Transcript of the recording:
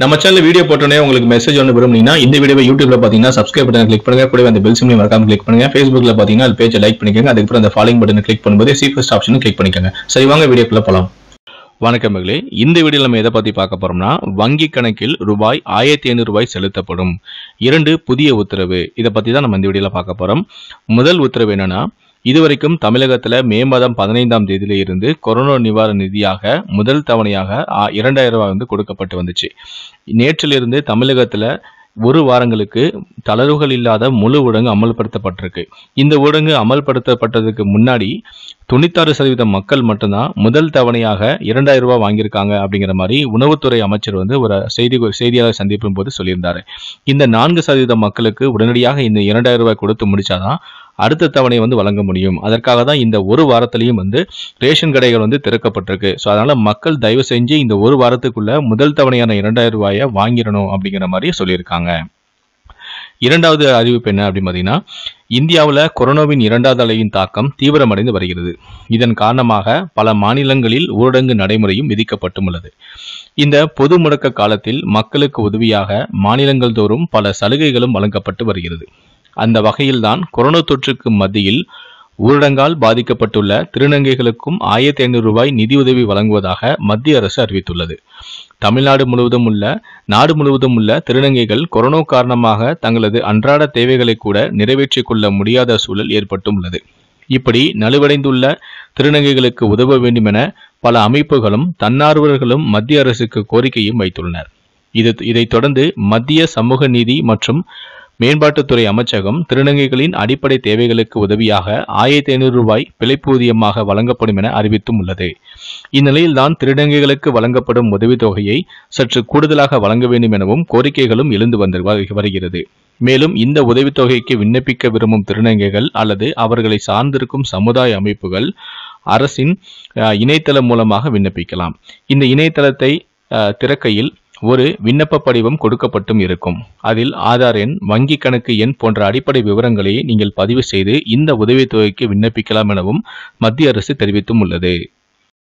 நம்ம channel video போட்டோன்னே உங்களுக்கு மெசேஜ் ஒன்று விரும்புனீங்கன்னா இந்த வீடியோ யூடியூப்ல பார்த்தீங்கன்னா சப்ஸ்கிரைப் பட்டன் கிளிக் பண்ணுங்க கூட அந்த பெல் சிம்லையும் மறக்காம கிளிக் பண்ணுங்க ஃபேஸ்புக்ல பார்த்தீங்கன்னா அது பேஜை லைக் பண்ணிக்கோங்க அதுக்கப்புறம் அந்த ஃபாலோயிங் பட்டன் கிளிக் பண்ணும்போது சீஃபஸ்ட் ஆப்ஷன் கிளிக் பண்ணிக்கோங்க சரி வாங்க வீடியோக்குள்ள போகலாம் வணக்கம் மகளே இந்த வீடியோவில் நம்ம எதை பற்றி பார்க்க போகிறோம்னா வங்கி கணக்கில் ரூபாய் ஆயிரத்தி ஐநூறு ரூபாய் செலுத்தப்படும் இரண்டு புதிய உத்தரவு இதை பற்றி தான் நம்ம இந்த வீடியோவில் பார்க்க போகிறோம் முதல் உத்தரவு என்னென்னா இதுவரைக்கும் தமிழகத்தில் மே மாதம் பதினைந்தாம் தேதியில இருந்து கொரோனா நிவாரண நிதியாக முதல் தவணையாக இரண்டாயிரம் ரூபாய் வந்து கொடுக்கப்பட்டு வந்துச்சு நேற்றிலிருந்து தமிழகத்தில் ஒரு வாரங்களுக்கு தளர்வுகள் இல்லாத முழு ஊடகம் அமல்படுத்தப்பட்டிருக்கு இந்த ஊடகம் அமல்படுத்தப்பட்டதுக்கு முன்னாடி தொண்ணூத்தாறு சதவீத மக்கள் மட்டும்தான் முதல் தவணையாக இரண்டாயிரம் ரூபாய் வாங்கியிருக்காங்க அப்படிங்கிற மாதிரி உணவுத்துறை அமைச்சர் வந்து ஒரு செய்தி செய்தியாளர் சந்திப்பின் போது சொல்லியிருந்தாரு இந்த நான்கு சதவீத மக்களுக்கு உடனடியாக இந்த இரண்டாயிரம் ரூபாய் கொடுத்து முடிச்சாதான் அடுத்த தவணை வந்து வழங்க முடியும் அதற்காக தான் இந்த ஒரு வாரத்திலையும் வந்து ரேஷன் கடைகள் வந்து திறக்கப்பட்டிருக்கு ஸோ அதனால மக்கள் தயவு செஞ்சு இந்த ஒரு வாரத்துக்குள்ள முதல் தவணையான இரண்டாயிரம் ரூபாயை வாங்கிடணும் அப்படிங்கிற மாதிரி சொல்லியிருக்காங்க இரண்டாவது அறிவிப்பு என்ன அப்படின்னு பார்த்தீங்கன்னா இந்தியாவில் கொரோனாவின் இரண்டாவது அலையின் தாக்கம் தீவிரமடைந்து வருகிறது இதன் காரணமாக பல மாநிலங்களில் ஊரடங்கு நடைமுறையும் விதிக்கப்பட்டுள்ளது இந்த பொது முடக்க காலத்தில் மக்களுக்கு உதவியாக மாநிலங்கள் தோறும் பல சலுகைகளும் வழங்கப்பட்டு வருகிறது அந்த வகையில்தான் கொரோனா தொற்றுக்கு மத்தியில் ஊரடங்கால் பாதிக்கப்பட்டுள்ள திருநங்கைகளுக்கும் ஆயிரத்தி ஐநூறு ரூபாய் நிதியுதவி வழங்குவதாக மத்திய அரசு அறிவித்துள்ளது தமிழ்நாடு முழுவதும் உள்ள நாடு முழுவதும் உள்ள திருநங்கைகள் கொரோனா காரணமாக தங்களது அன்றாட தேவைகளை கூட நிறைவேற்றிக் கொள்ள முடியாத சூழல் ஏற்பட்டுள்ளது இப்படி நலுவடைந்துள்ள திருநங்கைகளுக்கு உதவ வேண்டுமென பல அமைப்புகளும் தன்னார்வலர்களும் மத்திய அரசுக்கு கோரிக்கையும் வைத்துள்ளனர் இது இதைத் தொடர்ந்து மத்திய சமூக நீதி மற்றும் மேம்பாட்டுத்துறை அமைச்சகம் திருநங்கைகளின் அடிப்படை தேவைகளுக்கு உதவியாக ஆயிரத்தி ஐநூறு ரூபாய் பிழைப்பூதியமாக வழங்கப்படும் என அறிவித்தும் உள்ளது இந்நிலையில்தான் திருநங்கைகளுக்கு வழங்கப்படும் உதவித்தொகையை சற்று கூடுதலாக வழங்க வேண்டும் எனவும் கோரிக்கைகளும் எழுந்து வந்து வருகிறது மேலும் இந்த உதவித்தொகைக்கு விண்ணப்பிக்க விரும்பும் திருநங்கைகள் அல்லது அவர்களை சார்ந்திருக்கும் சமுதாய அமைப்புகள் அரசின் இணையதளம் மூலமாக விண்ணப்பிக்கலாம் இந்த இணையதளத்தை திறக்கையில் ஒரு விண்ணப்ப படிவம் கொடுக்கப்பட்டும் இருக்கும் அதில் ஆதார் எண் வங்கி கணக்கு எண் போன்ற அடிப்படை விவரங்களை நீங்கள் பதிவு செய்து இந்த உதவித்தொகைக்கு விண்ணப்பிக்கலாம் எனவும் மத்திய அரசு தெரிவித்தும் உள்ளது